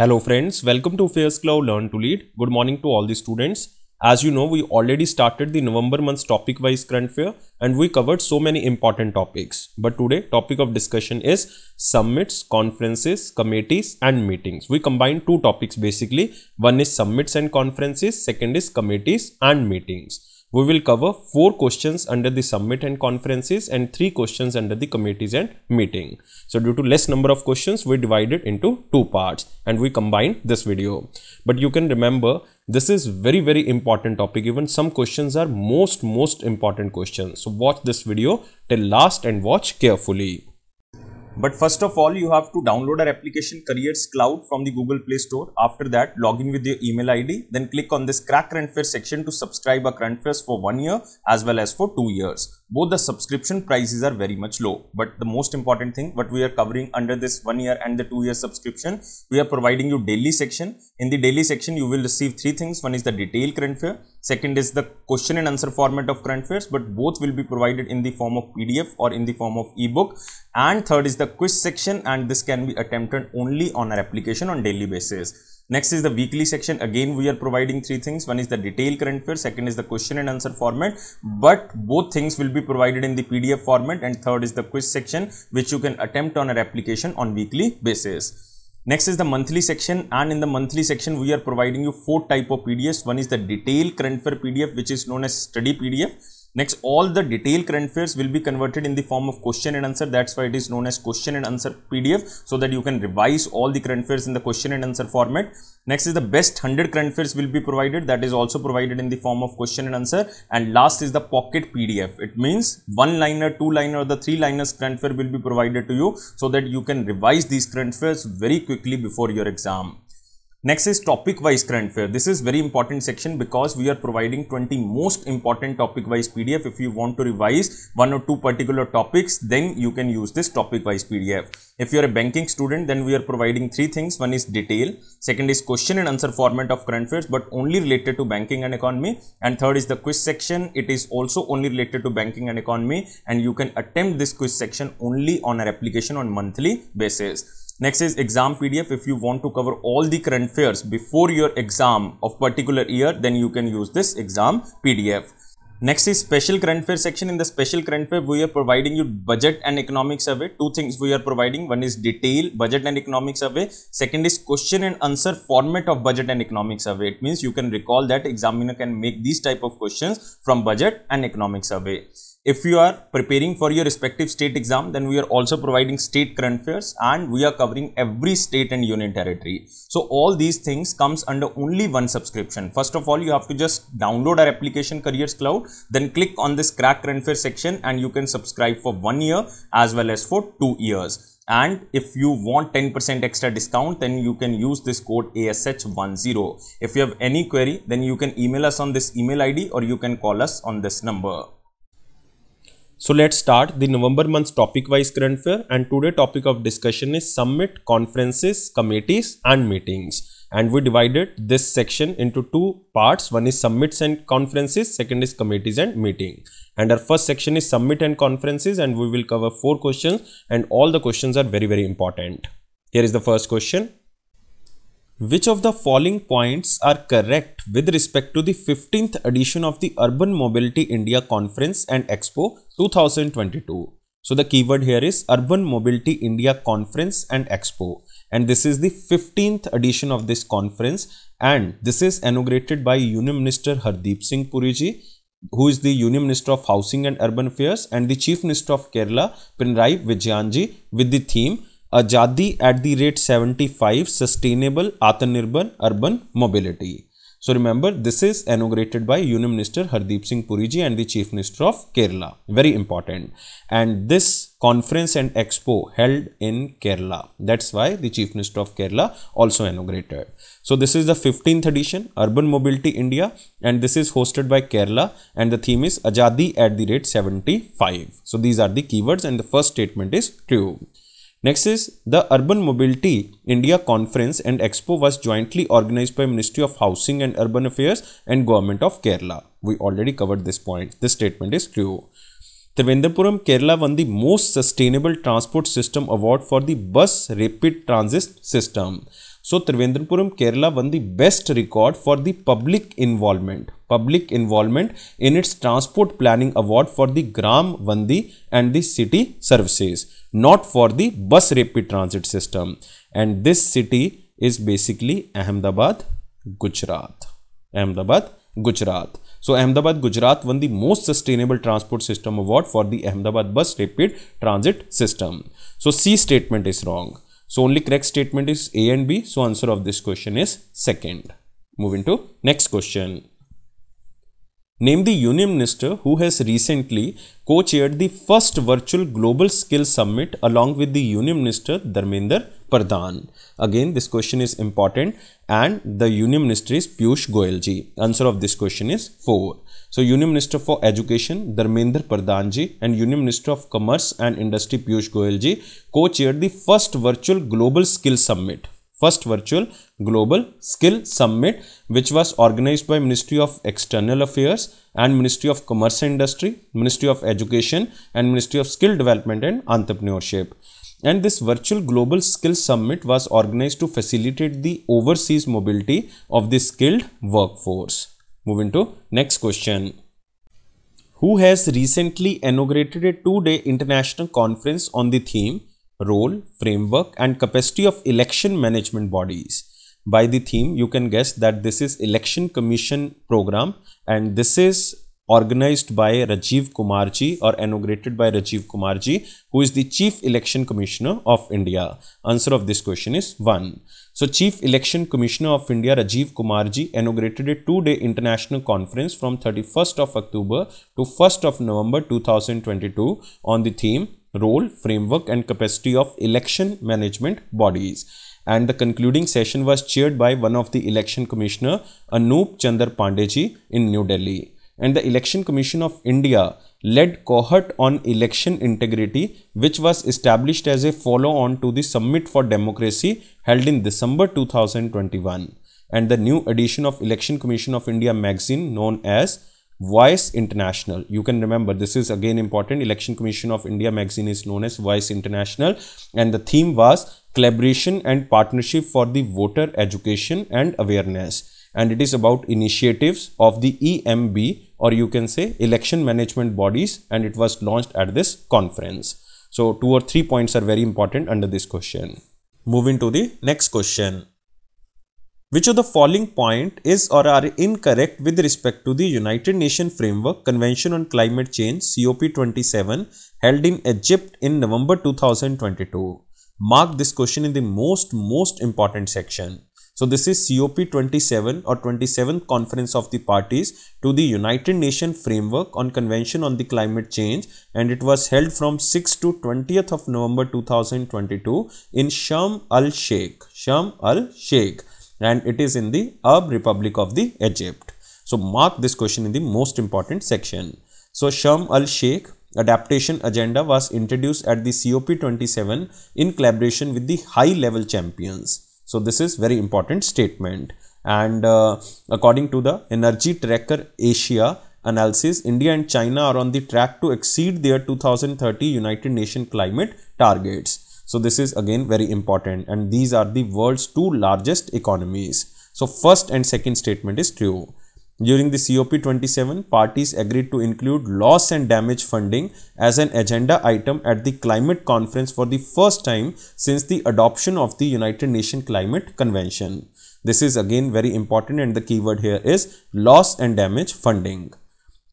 Hello friends, welcome to Fairs Cloud Learn to Lead. Good morning to all the students. As you know, we already started the November month's topic-wise current fair and we covered so many important topics. But today, topic of discussion is summits, conferences, committees and meetings. We combine two topics basically. One is summits and conferences, second is committees and meetings. We will cover 4 questions under the summit and conferences and 3 questions under the committees and meeting. So due to less number of questions, we divide it into 2 parts and we combine this video. But you can remember this is very very important topic even some questions are most most important questions. So watch this video till last and watch carefully. But first of all, you have to download our application Careers Cloud from the Google Play Store. After that, log in with your email ID. Then click on this Crack Current Fair section to subscribe a current fairs for one year as well as for two years. Both the subscription prices are very much low. But the most important thing, what we are covering under this one year and the two year subscription, we are providing you daily section. In the daily section, you will receive three things. One is the detailed current fair Second is the question and answer format of current affairs, but both will be provided in the form of PDF or in the form of ebook. And third is the quiz section and this can be attempted only on our application on daily basis. Next is the weekly section. Again, we are providing three things. One is the detailed current affairs. Second is the question and answer format. But both things will be provided in the PDF format. And third is the quiz section, which you can attempt on our application on weekly basis. Next is the monthly section and in the monthly section we are providing you four type of PDFs. One is the detailed current fair PDF which is known as study PDF. Next, all the detailed current affairs will be converted in the form of question and answer. That's why it is known as question and answer PDF so that you can revise all the current affairs in the question and answer format. Next is the best 100 current affairs will be provided. That is also provided in the form of question and answer. And last is the pocket PDF. It means one liner, two liner, the three liners current affair will be provided to you so that you can revise these current affairs very quickly before your exam. Next is topic wise current affairs. This is very important section because we are providing 20 most important topic wise PDF. If you want to revise one or two particular topics, then you can use this topic wise PDF. If you are a banking student, then we are providing three things. One is detail. Second is question and answer format of current affairs, but only related to banking and economy. And third is the quiz section. It is also only related to banking and economy. And you can attempt this quiz section only on our application on monthly basis. Next is exam PDF. If you want to cover all the current fairs before your exam of particular year, then you can use this exam PDF. Next is special current fair section. In the special current fair, we are providing you budget and economic survey. Two things we are providing. One is detail, budget and economic survey. Second is question and answer format of budget and economic survey. It means you can recall that examiner can make these type of questions from budget and economic survey. If you are preparing for your respective state exam, then we are also providing state current affairs and we are covering every state and union territory. So all these things comes under only one subscription. First of all, you have to just download our application Careers Cloud then click on this crack renfair section and you can subscribe for one year as well as for two years and if you want 10% extra discount then you can use this code ASH10. If you have any query then you can email us on this email ID or you can call us on this number. So let's start the November month's topic wise current fair and today topic of discussion is summit, conferences, committees and meetings and we divided this section into two parts one is submits and conferences second is committees and meeting and our first section is submit and conferences and we will cover four questions and all the questions are very very important here is the first question which of the following points are correct with respect to the 15th edition of the urban mobility india conference and expo 2022 so the keyword here is Urban Mobility India Conference and Expo. And this is the 15th edition of this conference. And this is inaugurated by Union Minister Hardeep Singh Puriji, who is the Union Minister of Housing and Urban Affairs and the Chief Minister of Kerala, Pinarayi Vijayanji, with the theme Ajadi at the rate 75 Sustainable Atmanirbhan Urban Mobility. So remember, this is inaugurated by Union Minister Hardeep Singh Puri and the Chief Minister of Kerala. Very important. And this conference and expo held in Kerala. That's why the Chief Minister of Kerala also inaugurated. So this is the 15th edition, Urban Mobility India, and this is hosted by Kerala and the theme is Ajadi at the rate 75. So these are the keywords and the first statement is true. Next is the Urban Mobility India Conference and Expo was jointly organized by Ministry of Housing and Urban Affairs and Government of Kerala. We already covered this point. This statement is true. Trivandrum, Kerala won the most sustainable transport system award for the bus rapid transit system. So Thiruvananthapuram Kerala won the best record for the public involvement public involvement in its transport planning award for the Gramavandi and the city services not for the bus rapid transit system and this city is basically Ahmedabad Gujarat Ahmedabad Gujarat so Ahmedabad Gujarat won the most sustainable transport system award for the Ahmedabad bus rapid transit system so see statement is wrong So only correct statement is A and B. So answer of this question is second. Moving to next question. Name the union minister who has recently co-chaired the first virtual global skill summit along with the union minister Dharmender Pradhan. Again, this question is important and the union minister is Piyush Goyalji. Answer of this question is 4. So Union Minister for Education Dharmendra Pradhan ji and Union Minister of Commerce and Industry Piyush Goyal ji co-chaired the first virtual global skill summit first virtual global skill summit which was organized by ministry of external affairs and ministry of commerce and industry ministry of education and ministry of skill development and entrepreneurship and this virtual global skill summit was organized to facilitate the overseas mobility of the skilled workforce move into next question who has recently inaugurated a two-day international conference on the theme role framework and capacity of election management bodies by the theme you can guess that this is election commission program and this is organized by Rajiv Kumarji or inaugurated by Rajiv Kumarji, who is the Chief Election Commissioner of India? Answer of this question is 1. So, Chief Election Commissioner of India Rajiv Kumarji inaugurated a two-day international conference from 31st of October to 1st of November 2022 on the theme Role, Framework and Capacity of Election Management Bodies and the concluding session was chaired by one of the election commissioner Anoop Chandar Pandeji in New Delhi and the Election Commission of India led cohort on election integrity which was established as a follow-on to the Summit for Democracy held in December 2021 and the new edition of Election Commission of India magazine known as Voice International. You can remember this is again important. Election Commission of India magazine is known as Voice International and the theme was collaboration and partnership for the voter education and awareness and it is about initiatives of the EMB or you can say election management bodies and it was launched at this conference. So two or three points are very important under this question. Moving to the next question. Which of the following point is or are incorrect with respect to the United Nations Framework Convention on Climate Change COP27 held in Egypt in November 2022? Mark this question in the most most important section. So this is COP27 or 27th Conference of the Parties to the United Nations Framework on Convention on the Climate Change and it was held from 6 to 20th of November 2022 in Sharm al sheik Sharm al sheik and it is in the Arab Republic of the Egypt. So mark this question in the most important section. So Sharm al sheik adaptation agenda was introduced at the COP27 in collaboration with the high level champions. So this is very important statement. And uh, according to the Energy Tracker Asia analysis, India and China are on the track to exceed their 2030 United Nations climate targets. So this is again very important. And these are the world's two largest economies. So first and second statement is true. During the COP27, parties agreed to include loss and damage funding as an agenda item at the climate conference for the first time since the adoption of the United Nations Climate Convention. This is again very important and the keyword here is loss and damage funding.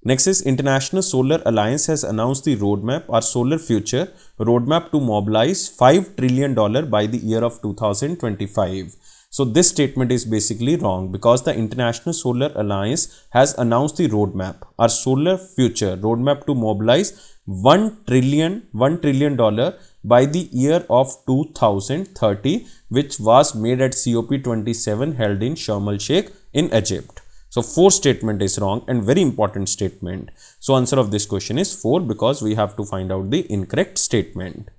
Next is International Solar Alliance has announced the roadmap, our solar future roadmap to mobilize $5 trillion by the year of 2025. So this statement is basically wrong because the International Solar Alliance has announced the roadmap, our solar future roadmap to mobilize 1 trillion, 1 trillion dollar by the year of 2030, which was made at COP27 held in Sharm el Sheikh in Egypt. So 4 statement is wrong and very important statement. So answer of this question is 4 because we have to find out the incorrect statement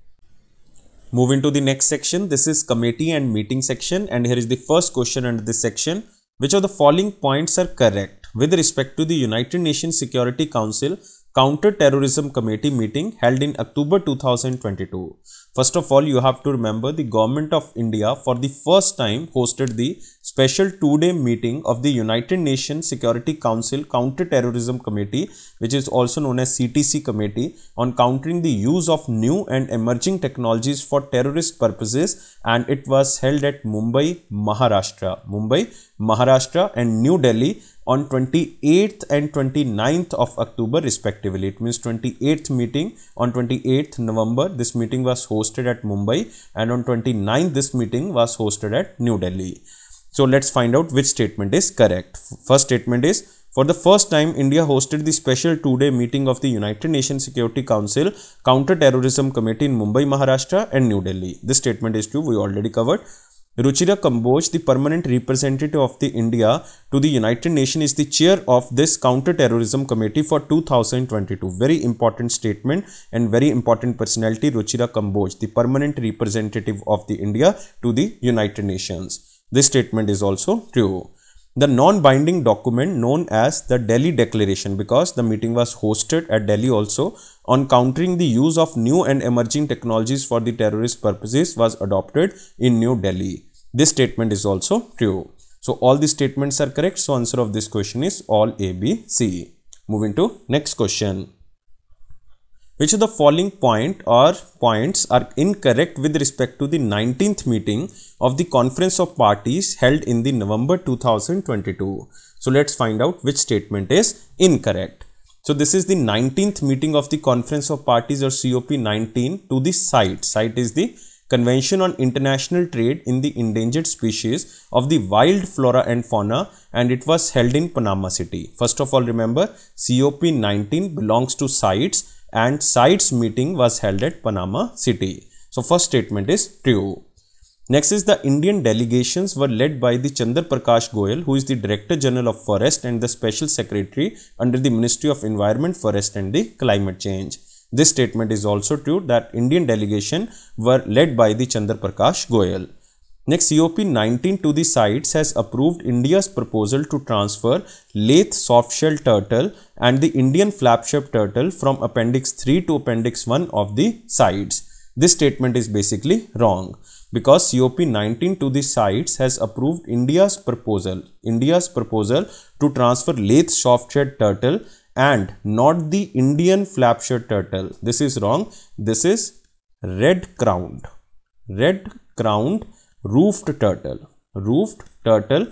move into the next section this is committee and meeting section and here is the first question under this section which of the following points are correct with respect to the united nations security council counter terrorism committee meeting held in october 2022 First of all, you have to remember the government of India for the first time hosted the special two-day meeting of the United Nations Security Council Counter-Terrorism Committee, which is also known as CTC Committee, on countering the use of new and emerging technologies for terrorist purposes and it was held at Mumbai, Maharashtra. Mumbai, Maharashtra and New Delhi on 28th and 29th of October respectively. It means 28th meeting on 28th November. This meeting was hosted hosted at Mumbai and on 29 this meeting was hosted at New Delhi. So let's find out which statement is correct. First statement is for the first time, India hosted the special two-day meeting of the United Nations Security Council Counter-Terrorism Committee in Mumbai, Maharashtra and New Delhi. This statement is true, we already covered. Ruchira Kamboj, the permanent representative of the India to the United Nations, is the chair of this counter-terrorism committee for 2022. Very important statement and very important personality, Ruchira Kamboj, the permanent representative of the India to the United Nations. This statement is also true the non-binding document known as the Delhi Declaration because the meeting was hosted at Delhi also on countering the use of new and emerging technologies for the terrorist purposes was adopted in New Delhi this statement is also true. So all these statements are correct. So answer of this question is all A, B, C. Moving to next question. Which of the following point or points are incorrect with respect to the 19th meeting of the Conference of Parties held in the November 2022? So let's find out which statement is incorrect. So this is the 19th meeting of the Conference of Parties or COP 19 to the site. Site is the Convention on International Trade in the Endangered Species of the Wild Flora and Fauna and it was held in Panama City. First of all, remember COP19 belongs to sites and sites meeting was held at Panama City. So, first statement is true. Next is the Indian delegations were led by the Chandra Prakash Goyal, who is the Director General of Forest and the Special Secretary under the Ministry of Environment, Forest and the Climate Change. This statement is also true that Indian delegation were led by the Chandra Prakash Goyal. Next, COP 19 to the sites has approved India's proposal to transfer Leath softshell turtle and the Indian flapshell turtle from Appendix 3 to Appendix 1 of the sites. This statement is basically wrong because COP 19 to the sites has approved India's proposal, India's proposal to transfer Leath softshell turtle and not the Indian flapshot turtle. This is wrong. This is red crowned, red crowned roofed turtle, roofed turtle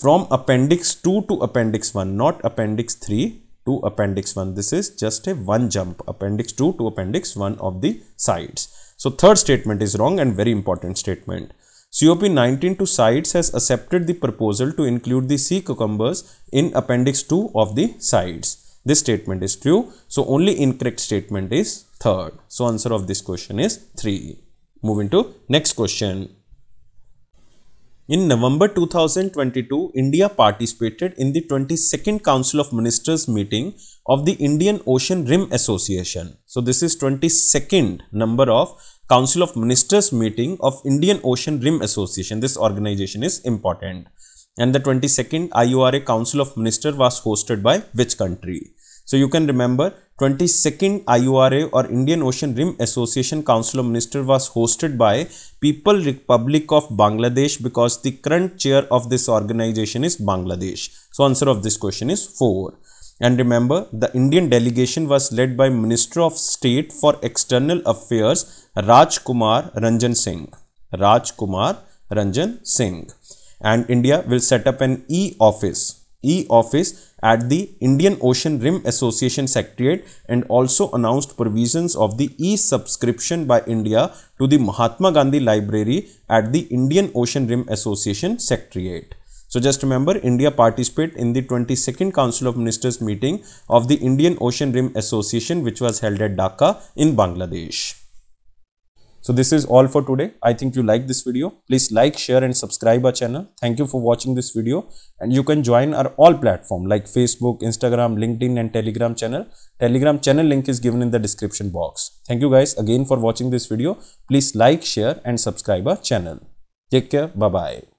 from appendix 2 to appendix 1, not appendix 3 to appendix 1. This is just a one jump, appendix 2 to appendix 1 of the sides. So third statement is wrong and very important statement. COP19 to sides has accepted the proposal to include the sea cucumbers in appendix 2 of the sides. This statement is true. So, only incorrect statement is third. So, answer of this question is 3. Moving to next question. In November 2022, India participated in the 22nd Council of Ministers meeting of the Indian Ocean Rim Association. So, this is 22nd number of Council of Ministers meeting of Indian Ocean Rim Association. This organization is important. And the 22nd IORA Council of Ministers was hosted by which country? So you can remember 22nd IURA or Indian Ocean Rim Association Council of Ministers was hosted by People Republic of Bangladesh because the current chair of this organization is Bangladesh. So answer of this question is 4. And remember, the Indian delegation was led by Minister of State for External Affairs Raj Kumar Ranjan Singh. Raj Kumar Ranjan Singh. And India will set up an e-office e-office at the Indian Ocean Rim Association Secretariat and also announced provisions of the e-subscription by India to the Mahatma Gandhi Library at the Indian Ocean Rim Association Secretariat. So just remember India participate in the 22nd Council of Ministers meeting of the Indian Ocean Rim Association which was held at Dhaka in Bangladesh. So this is all for today. I think you like this video. Please like, share and subscribe our channel. Thank you for watching this video and you can join our all platform like Facebook, Instagram, LinkedIn and Telegram channel. Telegram channel link is given in the description box. Thank you guys again for watching this video. Please like, share and subscribe our channel. Take care. Bye-bye.